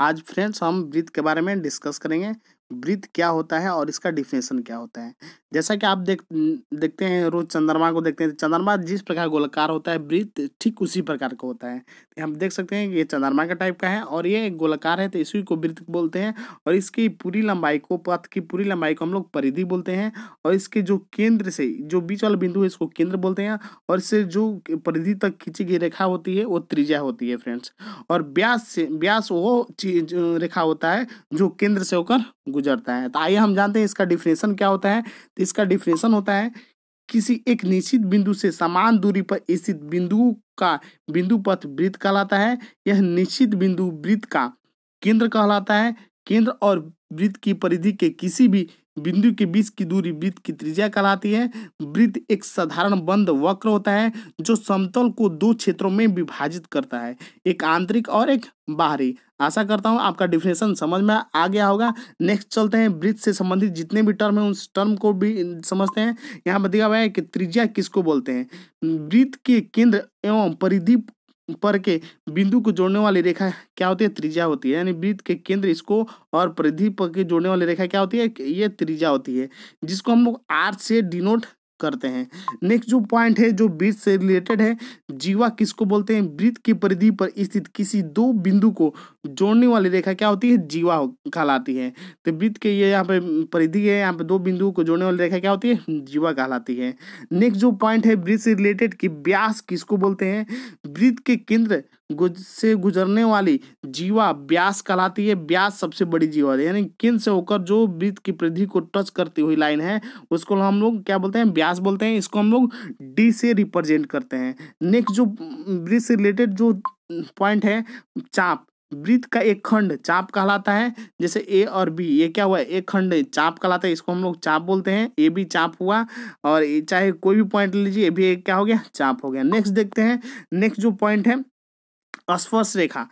आज फ्रेंड्स हम वृत्त के बारे में डिस्कस करेंगे वृत्त क्या होता है और इसका डिफिनेशन क्या होता है जैसा कि आप देख देखते हैं रोज चंद्रमा को देखते हैं तो चंद्रमा जिस प्रकार गोलाकार होता है वृत्त ठीक उसी प्रकार का होता है हम देख सकते हैं कि ये चंद्रमा का टाइप का है और ये गोलाकार है तो इसी को वृत्त बोलते हैं और इसकी पूरी लंबाई को पथ की पूरी लंबाई को हम लोग परिधि बोलते हैं और इसके जो केंद्र से जो बीच वाला बिंदु है इसको केंद्र बोलते हैं और इससे जो परिधि तक खींची गई रेखा होती है वो त्रिज्या होती है फ्रेंड्स और ब्यास से ब्यास वो रेखा होता है जो केंद्र से होकर गुजरता है तो आइए हम जानते हैं इसका डिफिनेशन क्या होता है तो इसका डिफिनेशन होता है किसी एक निश्चित बिंदु से समान दूरी पर स्थित बिंदु का बिंदु पथ वृत्त कहलाता है यह निश्चित बिंदु वृत्त का केंद्र कहलाता है केंद्र और वृत्त की परिधि के किसी भी बिंदु के बीच की दूरी वृत्त की त्रिज्या कहलाती है वृत्त एक साधारण बंद वक्र होता है जो समतल को दो क्षेत्रों में विभाजित करता है एक आंतरिक और एक बाहरी आशा करता हूँ आपका डिफिनेशन समझ में आ गया होगा नेक्स्ट चलते हैं वृत्त से संबंधित जितने भी टर्म हैं उस टर्म को भी समझते हैं यहाँ पर दिया हुआ है कि त्रिज्या किसको बोलते हैं वृत्त के केंद्र एवं परिधि पर के बिंदु को जोड़ने वाली रेखा क्या होती है त्रिज्या होती है यानी वृत्त के केंद्र इसको और परिधि पर के जोड़ने वाली रेखा क्या होती है ये त्रिज्या होती है जिसको हम लोग आर से डिनोट करते हैं नेक्स्ट जो पॉइंट है जो वृत्त से रिलेटेड है जीवा किसको बोलते हैं वृत्त की परिधि पर स्थित किसी दो बिंदु को जोड़ने वाली रेखा क्या होती है जीवा कहलाती है तो वृत्त के ये यहाँ पे परिधि है यहाँ पे दो बिंदुओं को जोड़ने वाली रेखा क्या होती है जीवा कहलाती है नेक्स्ट जो पॉइंट है वृत्त से रिलेटेड कि व्यास किसको बोलते हैं वृत्त के केंद्र से गुजरने वाली जीवा व्यास कहलाती है व्यास सबसे बड़ी जीवा यानी केंद्र से होकर जो वृत्त की परिधि को टच करती हुई लाइन है उसको हम लोग क्या बोलते हैं व्यास बोलते हैं इसको हम लोग डी से रिप्रेजेंट करते हैं नेक्स्ट जो वृत्त से रिलेटेड जो पॉइंट है चाप वृत्त का एक खंड चाप कहलाता है जैसे ए और बी ये क्या हुआ एक खंड चाप कहलाता है इसको हम लोग चाप बोलते हैं ए भी चाप हुआ और चाहे कोई भी पॉइंट लीजिए ये भी एक क्या हो गया चाप हो गया नेक्स्ट देखते हैं नेक्स्ट जो पॉइंट है स्पर्श रेखा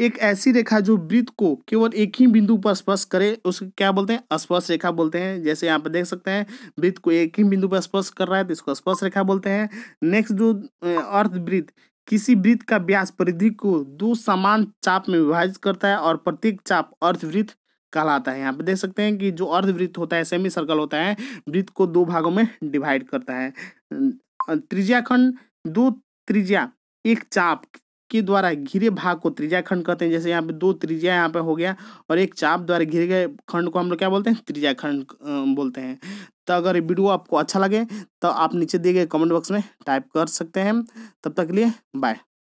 एक ऐसी रेखा जो वृत्त को केवल एक ही बिंदु पर स्पर्श करे उसको क्या बोलते हैं स्पर्श रेखा बोलते हैं जैसे यहाँ पर देख सकते हैं वृत्त को एक ही बिंदु पर स्पर्श कर रहा है तो इसको स्पर्श रेखा बोलते हैं नेक्स्ट जो अर्थ वृत्त किसी वृत्त का व्यास परिधि को दो समान चाप में विभाजित करता है और प्रत्येक चाप अर्धवृत्त कहलाता है यहाँ पे देख सकते हैं कि जो अर्धवृत्त होता है सेमी सर्कल होता है वृत्त को दो भागों में डिवाइड करता है अं, अं, त्रिज्याखंड दो त्रिज्या एक चाप के द्वारा घिरे भाग को त्रिज्या खंड कहते हैं जैसे यहाँ पे दो त्रिज्या यहाँ पे हो गया और एक चाप द्वारा घिरे गए खंड को हम लोग क्या बोलते हैं त्रिज्या खंड बोलते हैं तो अगर वीडियो आपको अच्छा लगे तो आप नीचे दिए गए कमेंट बॉक्स में टाइप कर सकते हैं तब तक के लिए बाय